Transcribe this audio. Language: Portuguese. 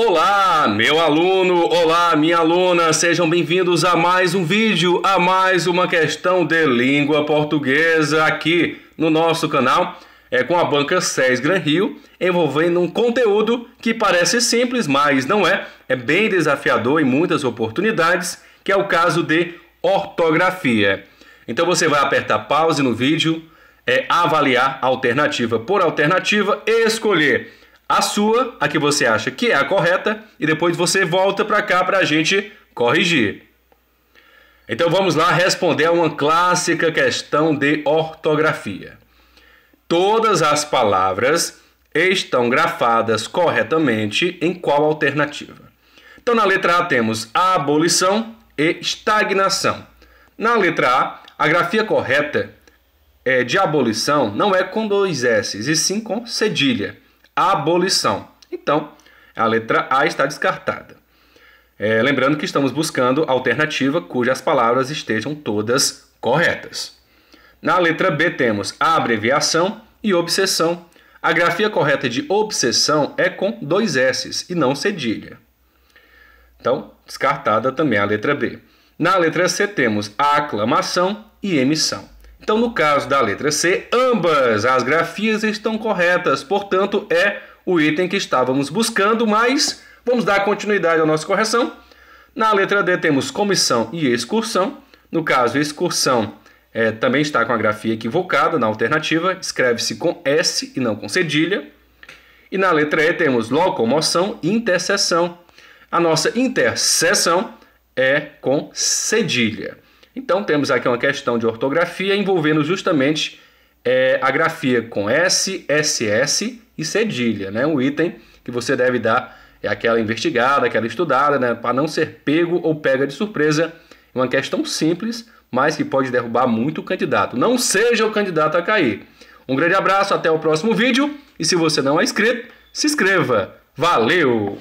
Olá, meu aluno! Olá, minha aluna! Sejam bem-vindos a mais um vídeo, a mais uma questão de língua portuguesa aqui no nosso canal. É com a banca SES Gran Rio, envolvendo um conteúdo que parece simples, mas não é. É bem desafiador em muitas oportunidades, que é o caso de ortografia. Então você vai apertar pause no vídeo, é avaliar alternativa por alternativa, escolher a sua, a que você acha que é a correta, e depois você volta para cá para a gente corrigir. Então vamos lá responder a uma clássica questão de ortografia. Todas as palavras estão grafadas corretamente em qual alternativa? Então na letra A temos abolição e estagnação. Na letra A, a grafia correta é de abolição não é com dois S, e sim com cedilha abolição. Então, a letra A está descartada. É, lembrando que estamos buscando alternativa cujas palavras estejam todas corretas. Na letra B temos a abreviação e obsessão. A grafia correta de obsessão é com dois S's e não cedilha. Então, descartada também a letra B. Na letra C temos a aclamação e emissão. Então, no caso da letra C, ambas as grafias estão corretas, portanto, é o item que estávamos buscando, mas vamos dar continuidade à nossa correção. Na letra D temos comissão e excursão. No caso, excursão é, também está com a grafia equivocada na alternativa, escreve-se com S e não com cedilha. E na letra E temos locomoção e interseção. A nossa interseção é com cedilha. Então temos aqui uma questão de ortografia envolvendo justamente é, a grafia com S, SS e cedilha, né? Um item que você deve dar é aquela investigada, aquela estudada, né? Para não ser pego ou pega de surpresa. É uma questão simples, mas que pode derrubar muito o candidato. Não seja o candidato a cair. Um grande abraço, até o próximo vídeo. E se você não é inscrito, se inscreva. Valeu!